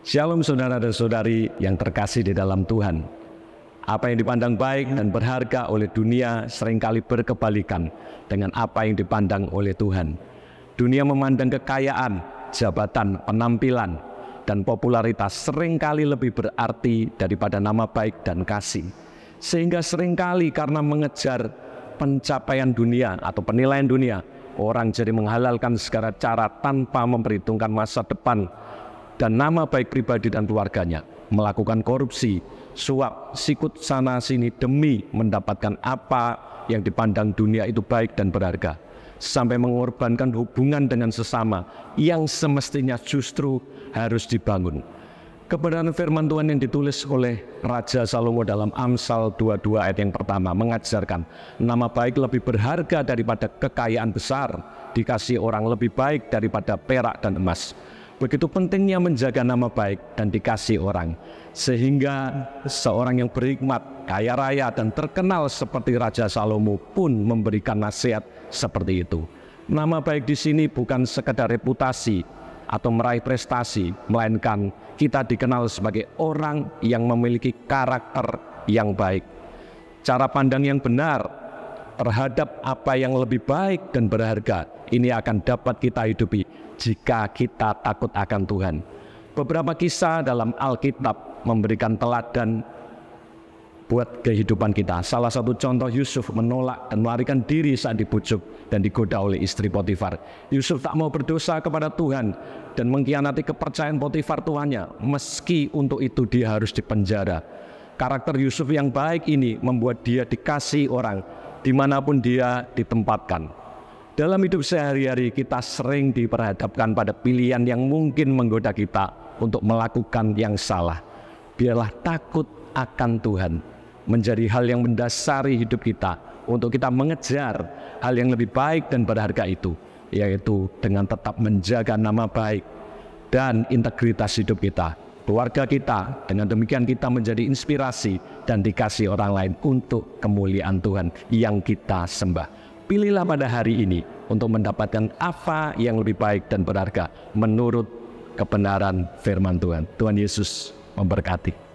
Shalom saudara dan saudari yang terkasih di dalam Tuhan. Apa yang dipandang baik dan berharga oleh dunia seringkali berkebalikan dengan apa yang dipandang oleh Tuhan. Dunia memandang kekayaan, jabatan, penampilan, dan popularitas seringkali lebih berarti daripada nama baik dan kasih. Sehingga seringkali karena mengejar pencapaian dunia atau penilaian dunia, orang jadi menghalalkan segala cara tanpa memperhitungkan masa depan dan nama baik pribadi dan keluarganya, melakukan korupsi, suap, sikut sana-sini demi mendapatkan apa yang dipandang dunia itu baik dan berharga, sampai mengorbankan hubungan dengan sesama yang semestinya justru harus dibangun. Kebenaran firman Tuhan yang ditulis oleh Raja Salomo dalam Amsal 22 ayat yang pertama mengajarkan nama baik lebih berharga daripada kekayaan besar, dikasih orang lebih baik daripada perak dan emas. Begitu pentingnya menjaga nama baik dan dikasih orang. Sehingga seorang yang berhikmat, kaya raya, dan terkenal seperti Raja Salomo pun memberikan nasihat seperti itu. Nama baik di sini bukan sekedar reputasi atau meraih prestasi, melainkan kita dikenal sebagai orang yang memiliki karakter yang baik. Cara pandang yang benar terhadap apa yang lebih baik dan berharga ini akan dapat kita hidupi jika kita takut akan Tuhan. Beberapa kisah dalam Alkitab memberikan teladan buat kehidupan kita. Salah satu contoh Yusuf menolak dan melarikan diri saat dibujuk dan digoda oleh istri Potifar. Yusuf tak mau berdosa kepada Tuhan dan mengkhianati kepercayaan Potifar tuannya, meski untuk itu dia harus dipenjara. Karakter Yusuf yang baik ini membuat dia dikasih orang, dimanapun dia ditempatkan. Dalam hidup sehari-hari kita sering diperhadapkan pada pilihan yang mungkin menggoda kita untuk melakukan yang salah. Biarlah takut akan Tuhan menjadi hal yang mendasari hidup kita untuk kita mengejar hal yang lebih baik dan berharga itu, yaitu dengan tetap menjaga nama baik dan integritas hidup kita keluarga kita. Dengan demikian kita menjadi inspirasi dan dikasih orang lain untuk kemuliaan Tuhan yang kita sembah. Pilihlah pada hari ini untuk mendapatkan apa yang lebih baik dan berharga menurut kebenaran firman Tuhan. Tuhan Yesus memberkati.